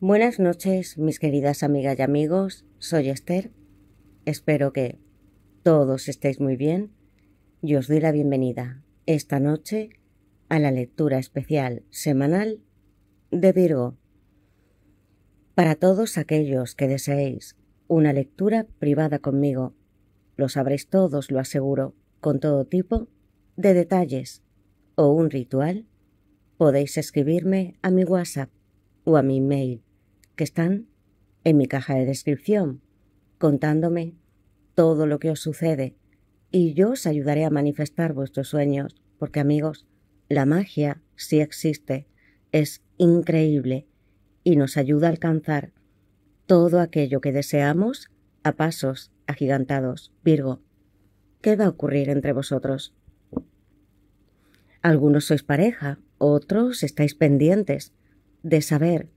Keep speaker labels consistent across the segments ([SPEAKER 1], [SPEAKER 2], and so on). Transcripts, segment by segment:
[SPEAKER 1] Buenas noches, mis queridas amigas y amigos. Soy Esther. Espero que todos estéis muy bien y os doy la bienvenida esta noche a la lectura especial semanal de Virgo. Para todos aquellos que deseéis una lectura privada conmigo, lo sabréis todos, lo aseguro, con todo tipo de detalles o un ritual, podéis escribirme a mi WhatsApp o a mi mail que están en mi caja de descripción, contándome todo lo que os sucede y yo os ayudaré a manifestar vuestros sueños, porque amigos, la magia sí existe, es increíble y nos ayuda a alcanzar todo aquello que deseamos a pasos agigantados. Virgo, ¿qué va a ocurrir entre vosotros? Algunos sois pareja, otros estáis pendientes de saber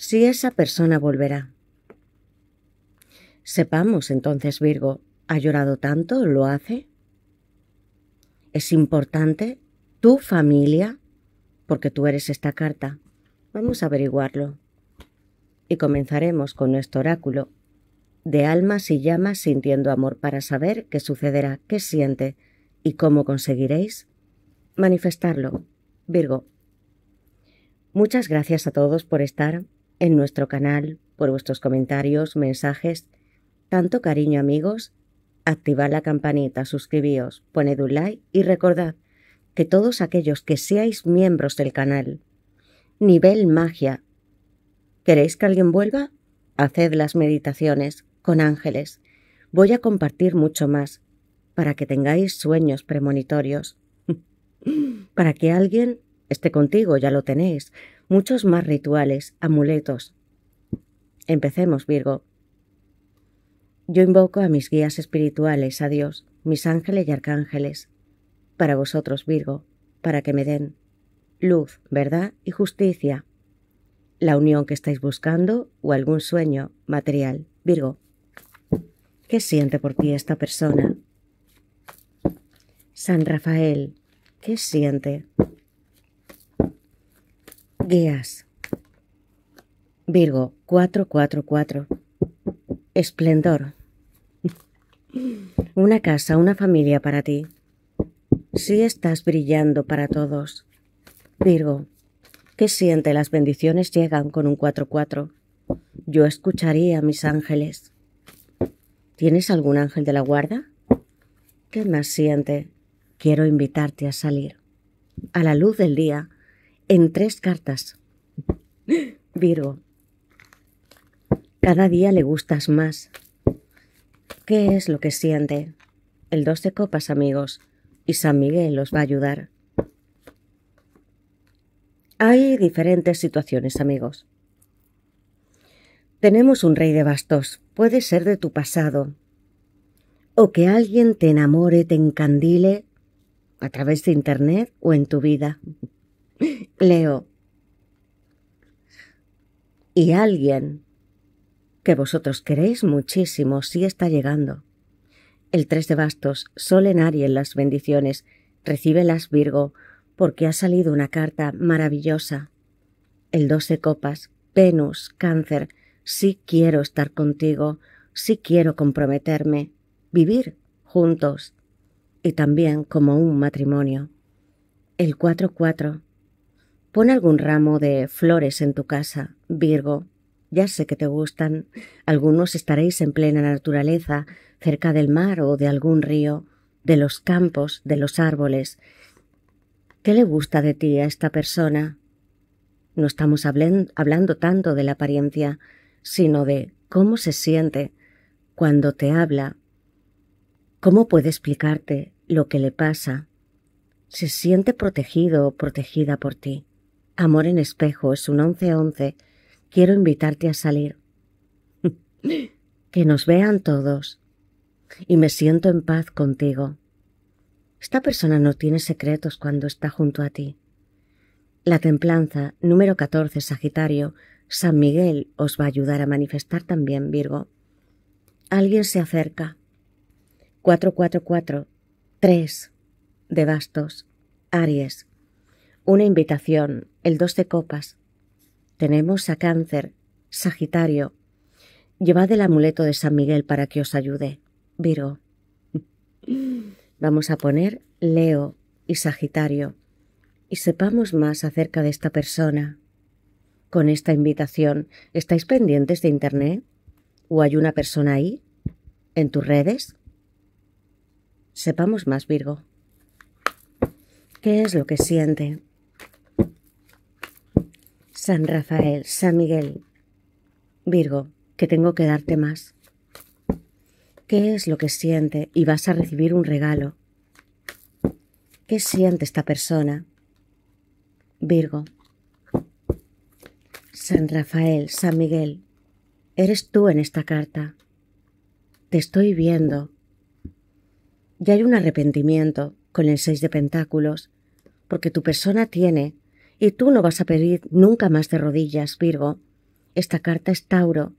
[SPEAKER 1] si esa persona volverá. Sepamos entonces, Virgo, ¿ha llorado tanto? ¿Lo hace? Es importante tu familia, porque tú eres esta carta. Vamos a averiguarlo. Y comenzaremos con nuestro oráculo de almas y llamas sintiendo amor para saber qué sucederá, qué siente y cómo conseguiréis manifestarlo. Virgo. Muchas gracias a todos por estar en nuestro canal por vuestros comentarios, mensajes. Tanto cariño amigos, activad la campanita, suscribíos, poned un like y recordad que todos aquellos que seáis miembros del canal, nivel magia, ¿queréis que alguien vuelva? Haced las meditaciones con ángeles. Voy a compartir mucho más para que tengáis sueños premonitorios. para que alguien esté contigo, ya lo tenéis, muchos más rituales, amuletos. Empecemos, Virgo. Yo invoco a mis guías espirituales, a Dios, mis ángeles y arcángeles, para vosotros, Virgo, para que me den luz, verdad y justicia, la unión que estáis buscando o algún sueño material, Virgo. ¿Qué siente por ti esta persona? San Rafael, ¿qué siente? guías. Virgo 444. Esplendor. Una casa, una familia para ti. Si sí estás brillando para todos. Virgo, ¿qué siente las bendiciones llegan con un cuatro Yo escucharía a mis ángeles. ¿Tienes algún ángel de la guarda? ¿Qué más siente? Quiero invitarte a salir. A la luz del día en tres cartas. Virgo, cada día le gustas más. ¿Qué es lo que siente? El dos de copas, amigos, y San Miguel los va a ayudar. Hay diferentes situaciones, amigos. Tenemos un rey de bastos, puede ser de tu pasado, o que alguien te enamore, te encandile a través de Internet o en tu vida. Leo. Y alguien que vosotros queréis muchísimo sí está llegando. El 3 de bastos, sol en aries las bendiciones, recíbelas Virgo, porque ha salido una carta maravillosa. El 12 copas, Venus, cáncer, sí quiero estar contigo, sí quiero comprometerme, vivir juntos y también como un matrimonio. El 4-4, Pon algún ramo de flores en tu casa, Virgo. Ya sé que te gustan. Algunos estaréis en plena naturaleza, cerca del mar o de algún río, de los campos, de los árboles. ¿Qué le gusta de ti a esta persona? No estamos hablando tanto de la apariencia, sino de cómo se siente cuando te habla. ¿Cómo puede explicarte lo que le pasa? Se siente protegido o protegida por ti. Amor en espejo es un once. Quiero invitarte a salir. que nos vean todos. Y me siento en paz contigo. Esta persona no tiene secretos cuando está junto a ti. La templanza, número 14, Sagitario, San Miguel os va a ayudar a manifestar también, Virgo. Alguien se acerca. 444, 3 de bastos, Aries. Una invitación, el dos de copas. Tenemos a Cáncer, Sagitario. Llevad el amuleto de San Miguel para que os ayude. Virgo. Vamos a poner Leo y Sagitario y sepamos más acerca de esta persona. Con esta invitación, ¿estáis pendientes de Internet? ¿O hay una persona ahí? ¿En tus redes? Sepamos más, Virgo. ¿Qué es lo que siente? San Rafael, San Miguel. Virgo, que tengo que darte más. ¿Qué es lo que siente? Y vas a recibir un regalo. ¿Qué siente esta persona? Virgo. San Rafael, San Miguel, eres tú en esta carta. Te estoy viendo. Ya hay un arrepentimiento con el seis de pentáculos, porque tu persona tiene y tú no vas a pedir nunca más de rodillas, Virgo. Esta carta es Tauro.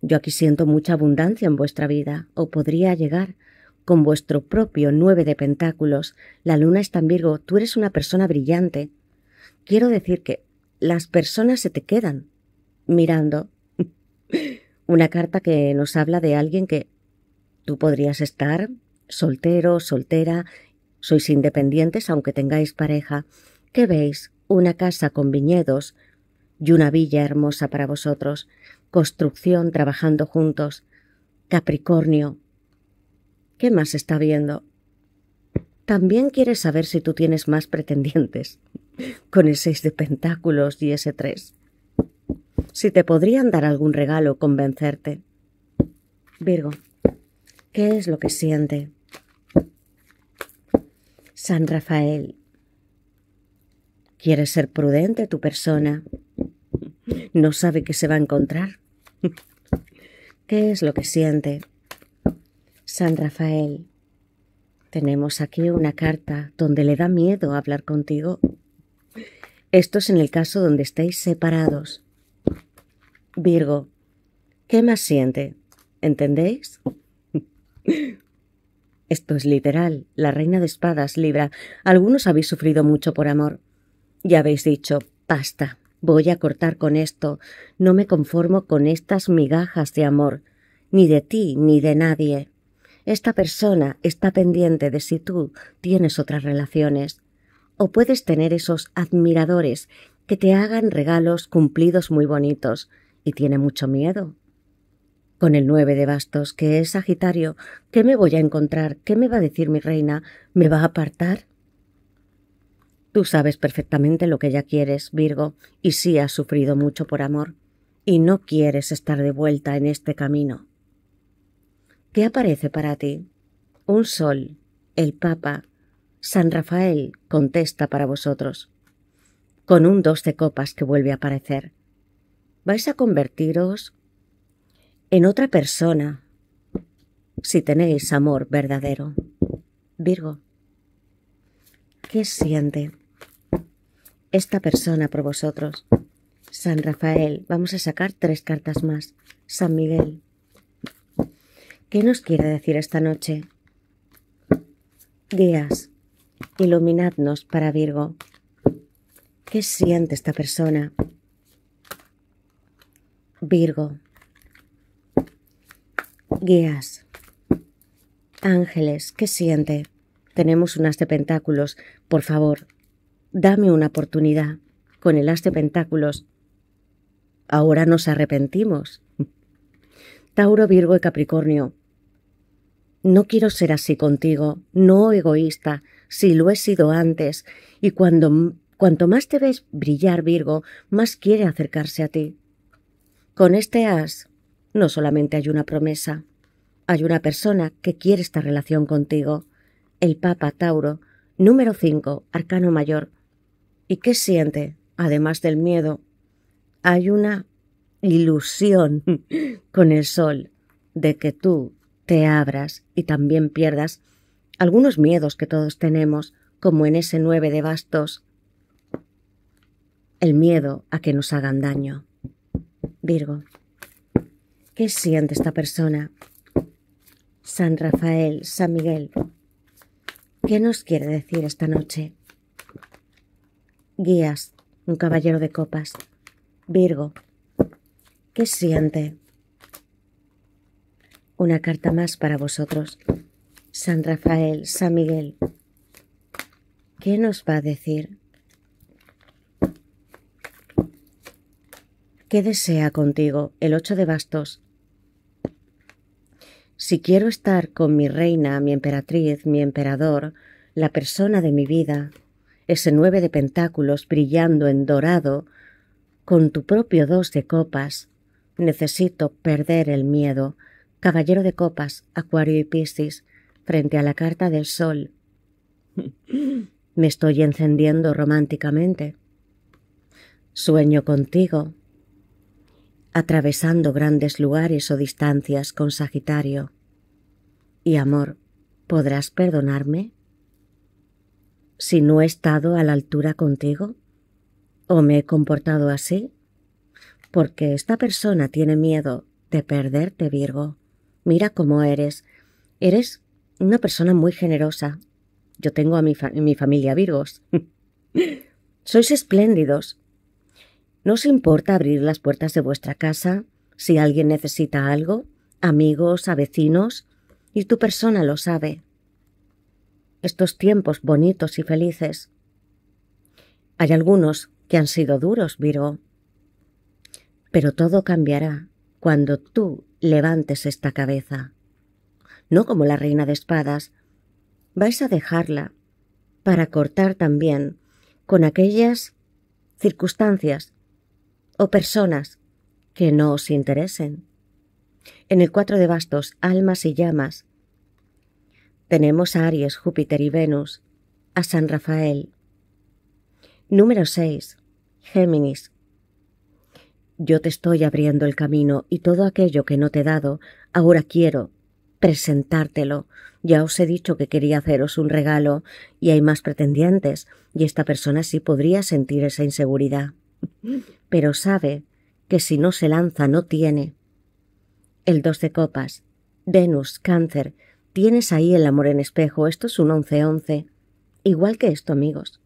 [SPEAKER 1] Yo aquí siento mucha abundancia en vuestra vida, o podría llegar. Con vuestro propio nueve de pentáculos, la luna está en Virgo, tú eres una persona brillante. Quiero decir que las personas se te quedan mirando. una carta que nos habla de alguien que tú podrías estar soltero, soltera, sois independientes aunque tengáis pareja, ¿Qué veis? Una casa con viñedos y una villa hermosa para vosotros, construcción trabajando juntos, Capricornio. ¿Qué más está viendo? También quieres saber si tú tienes más pretendientes, con el seis de pentáculos y ese tres. Si te podrían dar algún regalo, convencerte. Virgo, ¿qué es lo que siente? San Rafael, Quieres ser prudente tu persona. No sabe qué se va a encontrar. ¿Qué es lo que siente? San Rafael, tenemos aquí una carta donde le da miedo hablar contigo. Esto es en el caso donde estéis separados. Virgo, ¿qué más siente? ¿Entendéis? Esto es literal. La reina de espadas, Libra. Algunos habéis sufrido mucho por amor. Ya habéis dicho, basta, voy a cortar con esto, no me conformo con estas migajas de amor, ni de ti ni de nadie. Esta persona está pendiente de si tú tienes otras relaciones, o puedes tener esos admiradores que te hagan regalos cumplidos muy bonitos, y tiene mucho miedo. Con el nueve de bastos, que es Sagitario, ¿qué me voy a encontrar? ¿Qué me va a decir mi reina? ¿Me va a apartar? Tú sabes perfectamente lo que ya quieres, Virgo, y sí has sufrido mucho por amor, y no quieres estar de vuelta en este camino. ¿Qué aparece para ti? Un sol, el Papa, San Rafael contesta para vosotros, con un 12 copas que vuelve a aparecer. Vais a convertiros en otra persona si tenéis amor verdadero. Virgo, ¿qué siente? esta persona por vosotros. San Rafael, vamos a sacar tres cartas más. San Miguel, ¿qué nos quiere decir esta noche? Guías, iluminadnos para Virgo. ¿Qué siente esta persona? Virgo, guías, ángeles, ¿qué siente? Tenemos unas de pentáculos, por favor, Dame una oportunidad con el as de pentáculos. Ahora nos arrepentimos. Tauro, Virgo y Capricornio. No quiero ser así contigo, no egoísta, si lo he sido antes, y cuando, cuanto más te ves brillar, Virgo, más quiere acercarse a ti. Con este as no solamente hay una promesa, hay una persona que quiere esta relación contigo. El Papa Tauro, número 5, Arcano Mayor, ¿Y qué siente? Además del miedo, hay una ilusión con el sol de que tú te abras y también pierdas algunos miedos que todos tenemos, como en ese nueve de bastos, el miedo a que nos hagan daño. Virgo, ¿qué siente esta persona? San Rafael, San Miguel, ¿qué nos quiere decir esta noche? Guías, un caballero de copas. Virgo. ¿Qué siente? Una carta más para vosotros. San Rafael, San Miguel. ¿Qué nos va a decir? ¿Qué desea contigo el ocho de bastos? Si quiero estar con mi reina, mi emperatriz, mi emperador, la persona de mi vida, ese nueve de pentáculos brillando en dorado, con tu propio dos de copas. Necesito perder el miedo. Caballero de copas, Acuario y Piscis, frente a la carta del sol. Me estoy encendiendo románticamente. Sueño contigo, atravesando grandes lugares o distancias con Sagitario. Y amor, ¿podrás perdonarme? si no he estado a la altura contigo? ¿O me he comportado así? Porque esta persona tiene miedo de perderte, Virgo. Mira cómo eres. Eres una persona muy generosa. Yo tengo a mi, familia Virgos. Sois espléndidos. ¿No os importa abrir las puertas de vuestra casa si alguien necesita algo? Amigos, a vecinos. Y tu persona lo sabe estos tiempos bonitos y felices. Hay algunos que han sido duros, Virgo, Pero todo cambiará cuando tú levantes esta cabeza. No como la reina de espadas. Vais a dejarla para cortar también con aquellas circunstancias o personas que no os interesen. En el cuatro de bastos, almas y llamas, tenemos a Aries, Júpiter y Venus, a San Rafael. Número 6. Géminis. Yo te estoy abriendo el camino y todo aquello que no te he dado, ahora quiero presentártelo. Ya os he dicho que quería haceros un regalo y hay más pretendientes y esta persona sí podría sentir esa inseguridad. Pero sabe que si no se lanza no tiene. El doce de copas. Venus, cáncer, Tienes ahí el amor en espejo, esto es un once once. igual que esto, amigos.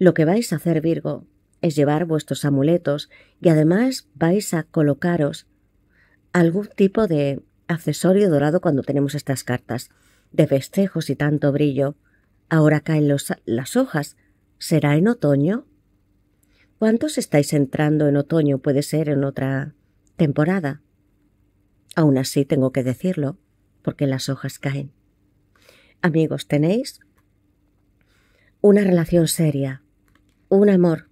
[SPEAKER 1] Lo que vais a hacer, Virgo, es llevar vuestros amuletos y además vais a colocaros algún tipo de accesorio dorado cuando tenemos estas cartas, de festejos y tanto brillo. Ahora caen las hojas. ¿Será en otoño? ¿Cuántos estáis entrando en otoño? Puede ser en otra temporada. Aún así, tengo que decirlo, porque las hojas caen. Amigos, tenéis una relación seria, un amor,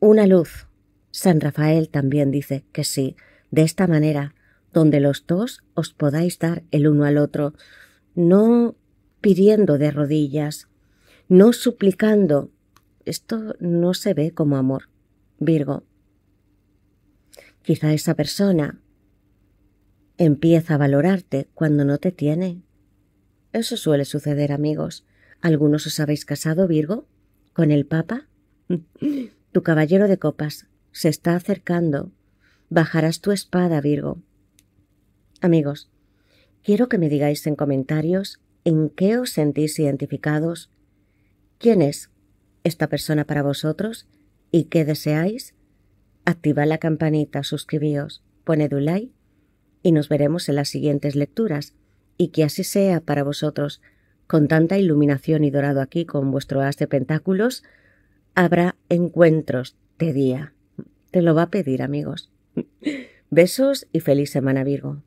[SPEAKER 1] una luz. San Rafael también dice que sí, de esta manera, donde los dos os podáis dar el uno al otro, no pidiendo de rodillas, no suplicando. Esto no se ve como amor. Virgo. Quizá esa persona Empieza a valorarte cuando no te tiene. Eso suele suceder, amigos. ¿Algunos os habéis casado, Virgo? ¿Con el Papa? tu caballero de copas se está acercando. Bajarás tu espada, Virgo. Amigos, quiero que me digáis en comentarios en qué os sentís identificados, quién es esta persona para vosotros y qué deseáis. Activa la campanita, suscribíos, poned un like y nos veremos en las siguientes lecturas, y que así sea para vosotros, con tanta iluminación y dorado aquí con vuestro haz de pentáculos, habrá encuentros de día. Te lo va a pedir, amigos. Besos y feliz semana Virgo.